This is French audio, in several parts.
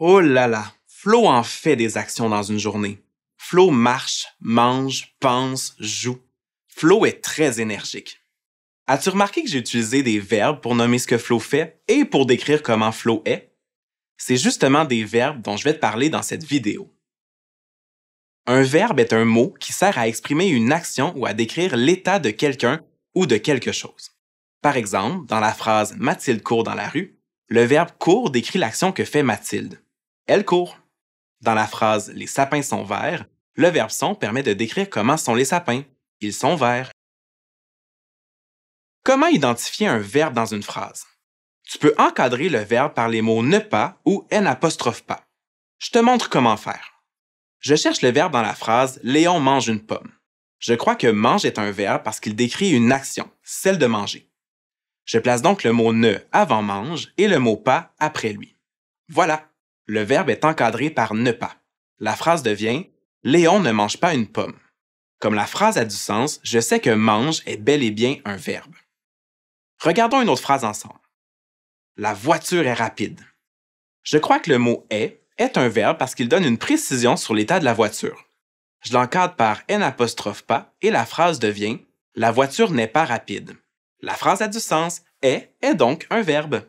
Oh là là, Flo en fait des actions dans une journée. Flo marche, mange, pense, joue. Flo est très énergique. As-tu remarqué que j'ai utilisé des verbes pour nommer ce que Flo fait et pour décrire comment Flo est? C'est justement des verbes dont je vais te parler dans cette vidéo. Un verbe est un mot qui sert à exprimer une action ou à décrire l'état de quelqu'un ou de quelque chose. Par exemple, dans la phrase Mathilde court dans la rue, le verbe court décrit l'action que fait Mathilde. Elle court. Dans la phrase Les sapins sont verts, le verbe sont permet de décrire comment sont les sapins. Ils sont verts. Comment identifier un verbe dans une phrase? Tu peux encadrer le verbe par les mots ne pas ou n'apostrophe pas. Je te montre comment faire. Je cherche le verbe dans la phrase Léon mange une pomme. Je crois que mange est un verbe parce qu'il décrit une action, celle de manger. Je place donc le mot ne avant mange et le mot pas après lui. Voilà, le verbe est encadré par ne pas. La phrase devient Léon ne mange pas une pomme. Comme la phrase a du sens, je sais que mange est bel et bien un verbe. Regardons une autre phrase ensemble. La voiture est rapide. Je crois que le mot est est un verbe parce qu'il donne une précision sur l'état de la voiture. Je l'encadre par n pas et la phrase devient La voiture n'est pas rapide. La phrase a du sens est est donc un verbe.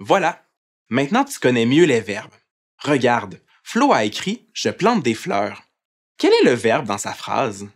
Voilà, Maintenant, tu connais mieux les verbes. Regarde, Flo a écrit Je plante des fleurs. Quel est le verbe dans sa phrase?